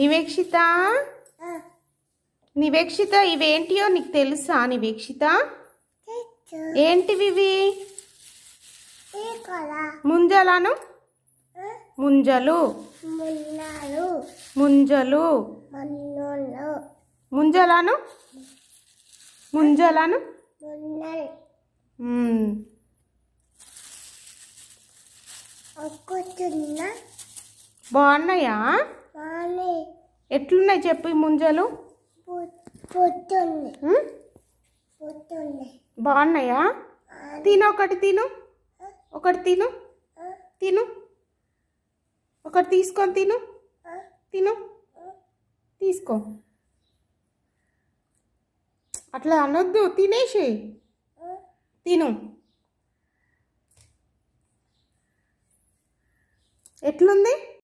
నివేక్షిత నివేక్షిత ఇవేంటియో నీకు తెలుసా నివేక్షిత ఏంటివి ఇవి ముంజలను ముంజలు ముంజలు ముంజలను ముంజలను బాగున్నాయా ఎట్లున్నాయి చెప్పు ఈ ముంజలు బాగున్నాయా తిను ఒకటి తిను ఒకటి తిను తిను ఒకటి తీసుకొని తిను తిను తీసుకో అట్లా అనొద్దు తినేసి తిను ఎట్లుంది